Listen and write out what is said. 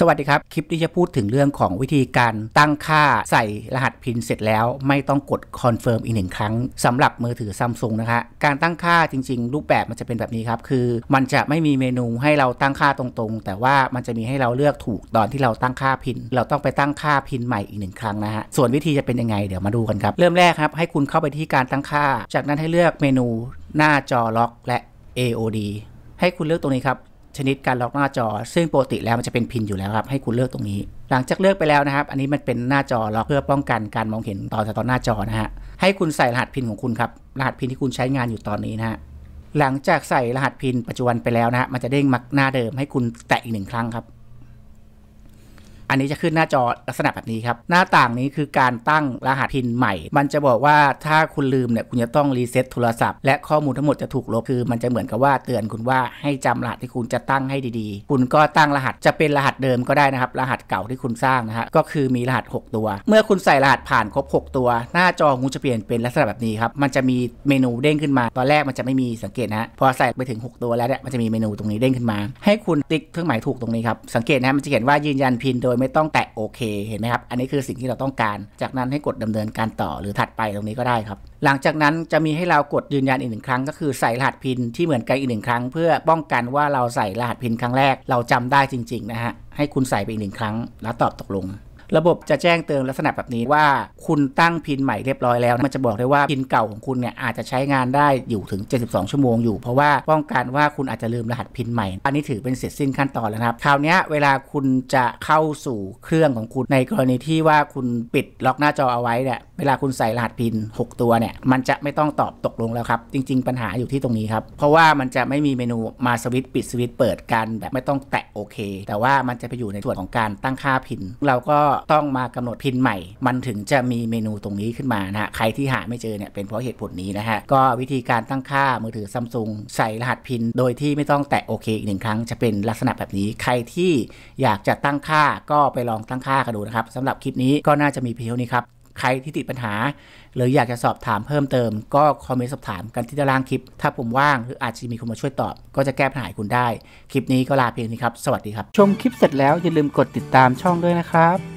สวัสดีครับ คลิปที่จะพูดถึงเรื่องของวิธีการตั้งค่าใส่รหัสพินเสร็จแล้ว ไม่ต้องกดคอนเฟิร์มอีกหนึ่งครั้งสำหรับมือถือซัมซุงนะคะการตั้งค่าจริงๆ รูปแบบมันจะเป็นแบบนี้ครับ คือมันจะไม่มีเมนูให้เราตั้งค่าตรงๆ แต่ว่ามันจะมีให้เราเลือกถูกตอนที่เราตั้งค่าพินเราต้องไปตั้งค่าพินใหม่อีกหนึ่งครั้งนะฮะส่วนวิธีจะเป็นยังไง เดี๋ยวมาดูกันครับ เริ่มแรกครับ ให้คุณเข้าไปที่การตั้งค่า จากนั้นให้เลือกเมนูหน้าจอล็อกและ AOD ให้คุณเลือกตรงนี้ครับชนิดการล็อกหน้าจอ ซึ่งปกติแล้วมันจะเป็นพินอยู่แล้วครับ ให้คุณเลือกตรงนี้ หลังจากเลือกไปแล้วนะครับ อันนี้มันเป็นหน้าจอล็อกเพื่อป้องกันการมองเห็นต่อตอนหน้าจอนะฮะให้คุณใส่รหัสพินของคุณครับรหัสพินที่คุณใช้งานอยู่ตอนนี้นะฮะหลังจากใส่รหัสพินปัจจุบันไปแล้วนะฮะมันจะเด้งมาหน้าเดิมให้คุณแตะอีกหนึ่งครั้งครับอันนี้จะขึ้นหน้าจอลักษณะแบบนี้ครับ หน้าต่างนี้คือการตั้งรหัสพินใหม่ มันจะบอกว่าถ้าคุณลืมเนี่ยคุณจะต้องรีเซ็ตโทรศัพท์และข้อมูลทั้งหมดจะถูกลบ คือมันจะเหมือนกับว่าเตือนคุณว่าให้จำรหัสที่คุณจะตั้งให้ดีๆ คุณก็ตั้งรหัสจะเป็นรหัสเดิมก็ได้นะครับ รหัสเก่าที่คุณสร้างนะฮะก็คือมีรหัส 6 ตัว เมื่อคุณใส่รหัสผ่านครบ6 ตัว หน้าจอคุณจะเปลี่ยนเป็นลักษณะแบบนี้ครับมันจะมีเมนูเด้งขึ้นมา ตอนแรกมันจะไม่มีสังเกตนะพอใส่ไปถึง 6 ตัวแล้วเนี่ยมันจะมีเมนูตรงนี้เด้งขึ้นมาให้คุณติ๊กเครื่องหมายถูกตรงนี้ครับสังเกตนะมันจะเขียนว่ายืนยันพินโดยยไม่ต้องแตะโอเคเห็นไหมครับ อันนี้คือสิ่งที่เราต้องการ จากนั้นให้กดดำเนินการต่อหรือถัดไปตรงนี้ก็ได้ครับ หลังจากนั้นจะมีให้เรากดยืนยันอีกหนึ่งครั้ง ก็คือใส่รหัสพินที่เหมือนกันอีกหนึ่งครั้ง เพื่อป้องกันว่าเราใส่รหัสพินครั้งแรกเราจำได้จริงๆนะฮะให้คุณใส่ไปอีกหนึ่งครั้ง แล้วตอบตกลงระบบจะแจ้งเตือนลักษณะแบบนี้ว่าคุณตั้งพินใหม่เรียบร้อยแล้วมันจะบอกได้ว่าพินเก่าของคุณเนี่ยอาจจะใช้งานได้อยู่ถึง 72 ชั่วโมงอยู่เพราะว่าป้องกันว่าคุณอาจจะลืมรหัสพินใหม่ อันนี้ถือเป็นเสร็จสิ้นขั้นตอนแล้วครับคราวนี้เวลาคุณจะเข้าสู่เครื่องของคุณในกรณีที่ว่าคุณปิดล็อกหน้าจอเอาไว้เนี่ยเวลาคุณใส่รหัสพิน6ตัวเนี่ย มันจะไม่ต้องตอบตกลงแล้วครับจริง ๆปัญหาอยู่ที่ตรงนี้ครับเพราะว่ามันจะไม่มีเมนูมาสวิตปิดสวิตเปิดกัน แบบไม่ต้องแตะโอเค แต่ว่ามันจะไปอยู่ในส่วนของการตั้งค่าพินเราก็ต้องมากำหนดพินใหม่ มันถึงจะมีเมนูตรงนี้ขึ้นมานะฮะ ใครที่หาไม่เจอเนี่ยเป็นเพราะเหตุผลนี้นะฮะ ก็วิธีการตั้งค่ามือถือซัมซุงใส่รหัสพิน โดยที่ไม่ต้องแตะโอเค อีกหนึ่งครั้งจะเป็นลักษณะแบบนี้ ใครที่อยากจะตั้งค่าก็ไปลองตั้งค่ากันดูนะครับ สำหรับคลิปนี้ก็น่าจะมีเพียงนี้ครับ ใครที่ติดปัญหา หรืออยากจะสอบถามเพิ่มเติมก็คอมเมนต์สอบถามกันที่ด้านล่างคลิป ถ้าผมว่างหรืออาจจะมีคนมาช่วยตอบก็จะแก้ปัญหาคุณได้ คลิปนี้ก็ลาเพียงนี้ครับ สวัสดีครับชมคลิปเสร็จแล้วอย่าลืมกดติดตามช่องด้วยนะครับ